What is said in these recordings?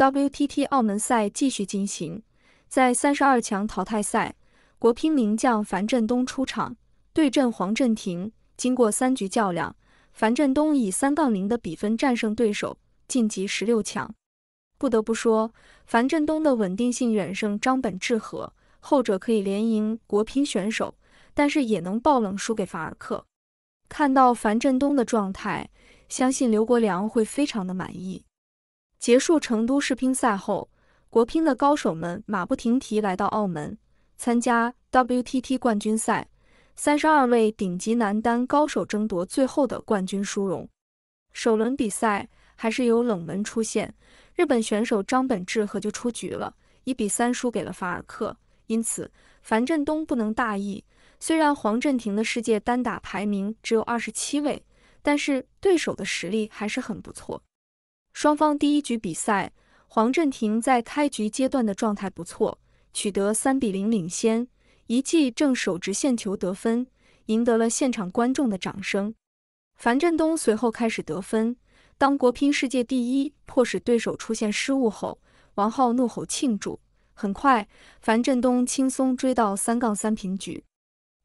WTT 澳门赛继续进行，在三十二强淘汰赛，国乒名将樊振东出场对阵黄镇廷。经过三局较量，樊振东以三杠零的比分战胜对手，晋级十六强。不得不说，樊振东的稳定性远胜张本智和，后者可以连赢国乒选手，但是也能爆冷输给法尔克。看到樊振东的状态，相信刘国梁会非常的满意。结束成都世乒赛后，国乒的高手们马不停蹄来到澳门参加 WTT 冠军赛，三十二位顶级男单高手争夺最后的冠军殊荣。首轮比赛还是有冷门出现，日本选手张本智和就出局了，一比三输给了法尔克。因此，樊振东不能大意。虽然黄镇廷的世界单打排名只有二十七位，但是对手的实力还是很不错。双方第一局比赛，黄镇廷在开局阶段的状态不错，取得三比零领先，一记正手直线球得分，赢得了现场观众的掌声。樊振东随后开始得分，当国乒世界第一迫使对手出现失误后，王浩怒吼庆祝。很快，樊振东轻松追到三杠三平局，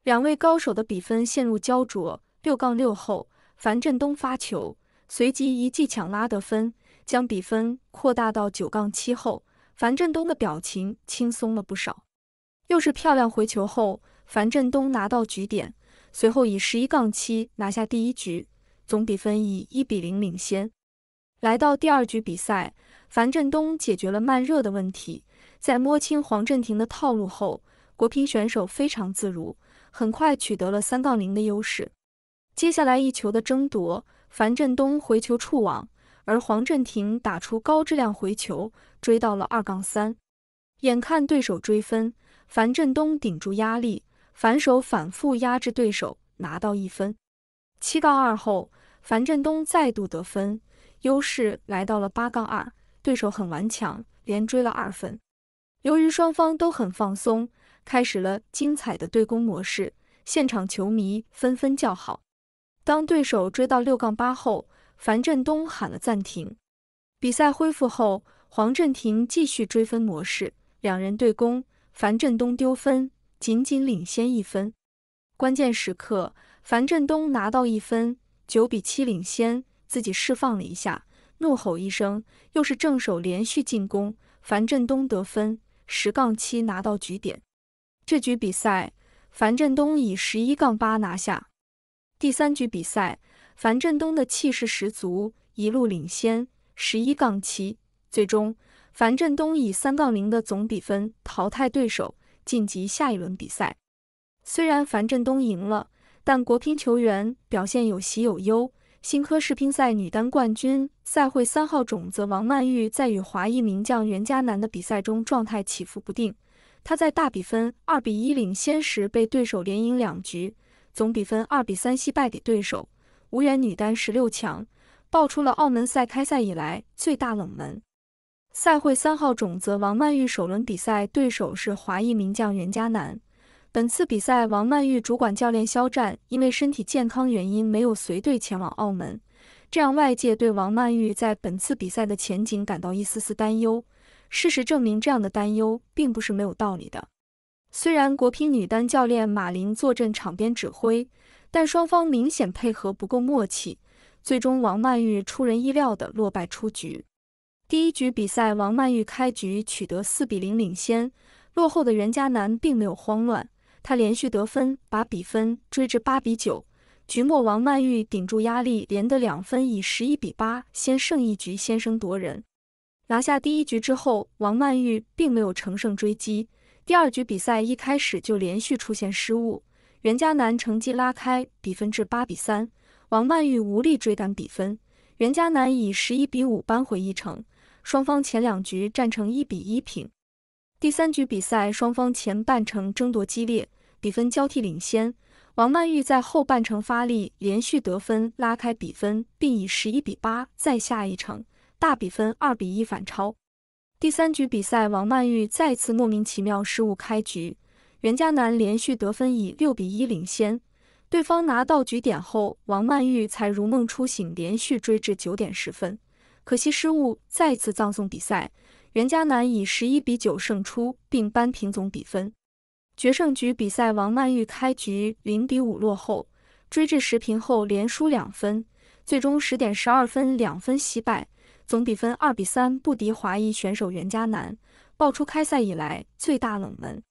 两位高手的比分陷入焦灼。六杠六后，樊振东发球。随即一记抢拉得分，将比分扩大到九杠七后，樊振东的表情轻松了不少。又是漂亮回球后，樊振东拿到局点，随后以十一杠七拿下第一局，总比分以一比零领先。来到第二局比赛，樊振东解决了慢热的问题，在摸清黄镇廷的套路后，国乒选手非常自如，很快取得了三杠零的优势。接下来一球的争夺。樊振东回球触网，而黄镇廷打出高质量回球，追到了二杠三。眼看对手追分，樊振东顶住压力，反手反复压制对手，拿到一分，七杠二后，樊振东再度得分，优势来到了八杠二。对手很顽强，连追了二分。由于双方都很放松，开始了精彩的对攻模式，现场球迷纷纷叫好。当对手追到六杠八后，樊振东喊了暂停。比赛恢复后，黄镇廷继续追分模式，两人对攻，樊振东丢分，仅仅领先一分。关键时刻，樊振东拿到一分，九比七领先，自己释放了一下，怒吼一声，又是正手连续进攻，樊振东得分，十杠七拿到局点。这局比赛，樊振东以十一杠八拿下。第三局比赛，樊振东的气势十足，一路领先十一杠七，最终樊振东以三杠零的总比分淘汰对手，晋级下一轮比赛。虽然樊振东赢了，但国乒球员表现有喜有忧。新科世乒赛女单冠军、赛会三号种子王曼玉在与华裔名将袁嘉楠的比赛中状态起伏不定，她在大比分二比一领先时被对手连赢两局。总比分二比三惜败给对手，无缘女单十六强，爆出了澳门赛开赛以来最大冷门。赛会三号种子王曼玉首轮比赛对手是华裔名将袁嘉楠。本次比赛，王曼玉主管教练肖战因为身体健康原因没有随队前往澳门，这让外界对王曼玉在本次比赛的前景感到一丝丝担忧。事实证明，这样的担忧并不是没有道理的。虽然国乒女单教练马琳坐镇场边指挥，但双方明显配合不够默契，最终王曼玉出人意料的落败出局。第一局比赛，王曼玉开局取得四比零领先，落后的袁嘉楠并没有慌乱，她连续得分把比分追至八比九。局末，王曼玉顶住压力连得两分，以十一比八先胜一局，先声夺人。拿下第一局之后，王曼玉并没有乘胜追击。第二局比赛一开始就连续出现失误，袁嘉楠成绩拉开比分至八比三，王曼玉无力追赶比分，袁嘉楠以十一比五扳回一城，双方前两局战成一比一平。第三局比赛双方前半程争夺激烈，比分交替领先，王曼玉在后半程发力，连续得分拉开比分，并以十一比八再下一城，大比分二比一反超。第三局比赛，王曼玉再次莫名其妙失误开局，袁嘉楠连续得分，以六比一领先。对方拿到局点后，王曼玉才如梦初醒，连续追至九点十分，可惜失误再次葬送比赛。袁嘉楠以十一比九胜出，并扳平总比分。决胜局比赛，王曼玉开局零比五落后，追至十平后连输两分，最终十点十二分两分惜败。总比分二比三不敌华裔选手袁嘉楠，爆出开赛以来最大冷门。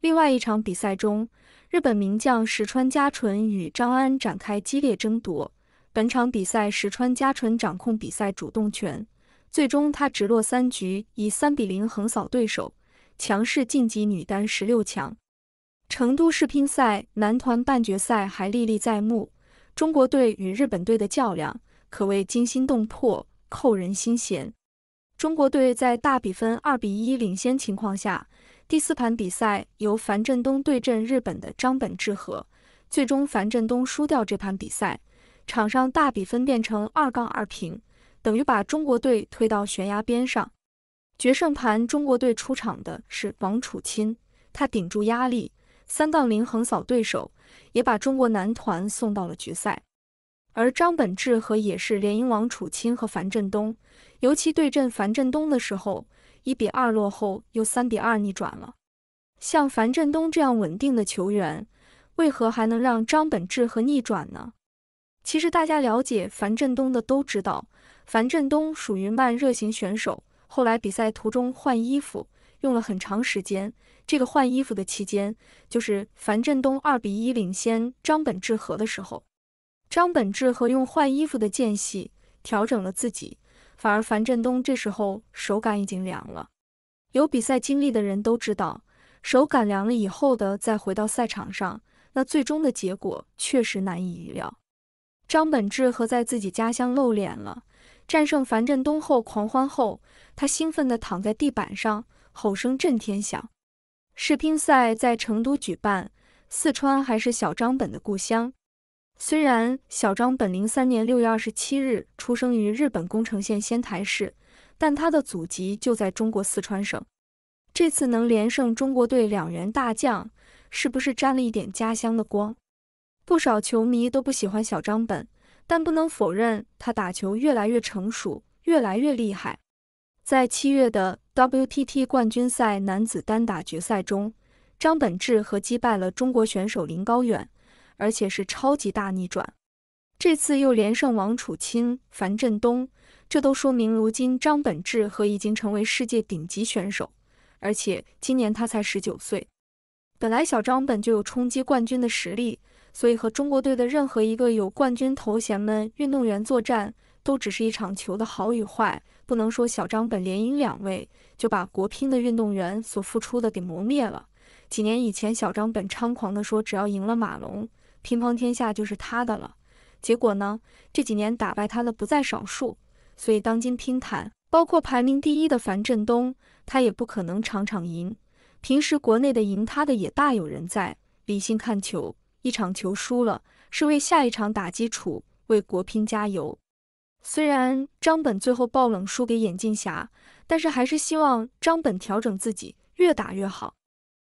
另外一场比赛中，日本名将石川佳纯与张安展开激烈争夺。本场比赛石川佳纯掌控比赛主动权，最终他直落三局，以三比零横扫对手，强势晋级女单十六强。成都世乒赛男团半决赛还历历在目，中国队与日本队的较量可谓惊心动魄。扣人心弦。中国队在大比分二比一领先情况下，第四盘比赛由樊振东对阵日本的张本智和，最终樊振东输掉这盘比赛，场上大比分变成二杠二平，等于把中国队推到悬崖边上。决胜盘，中国队出场的是王楚钦，他顶住压力，三杠零横扫对手，也把中国男团送到了决赛。而张本智和也是联赢王楚钦和樊振东，尤其对阵樊振东的时候，一比二落后又三比二逆转了。像樊振东这样稳定的球员，为何还能让张本智和逆转呢？其实大家了解樊振东的都知道，樊振东属于慢热型选手。后来比赛途中换衣服用了很长时间，这个换衣服的期间就是樊振东二比一领先张本智和的时候。张本智和用换衣服的间隙调整了自己，反而樊振东这时候手感已经凉了。有比赛经历的人都知道，手感凉了以后的再回到赛场上，那最终的结果确实难以预料。张本智和在自己家乡露脸了，战胜樊振东后狂欢后，他兴奋地躺在地板上，吼声震天响。世乒赛在成都举办，四川还是小张本的故乡。虽然小张本零三年六月二十七日出生于日本宫城县仙台市，但他的祖籍就在中国四川省。这次能连胜中国队两员大将，是不是沾了一点家乡的光？不少球迷都不喜欢小张本，但不能否认他打球越来越成熟，越来越厉害。在七月的 WTT 冠军赛男子单打决赛中，张本智和击败了中国选手林高远。而且是超级大逆转，这次又连胜王楚钦、樊振东，这都说明如今张本智和已经成为世界顶级选手。而且今年他才十九岁，本来小张本就有冲击冠军的实力，所以和中国队的任何一个有冠军头衔们运动员作战，都只是一场球的好与坏。不能说小张本连赢两位就把国乒的运动员所付出的给磨灭了。几年以前，小张本猖狂地说，只要赢了马龙。乒乓天下就是他的了。结果呢？这几年打败他的不在少数。所以当今乒坛，包括排名第一的樊振东，他也不可能场场赢。平时国内的赢他的也大有人在。理性看球，一场球输了，是为下一场打基础，为国乒加油。虽然张本最后爆冷输给眼镜侠，但是还是希望张本调整自己，越打越好。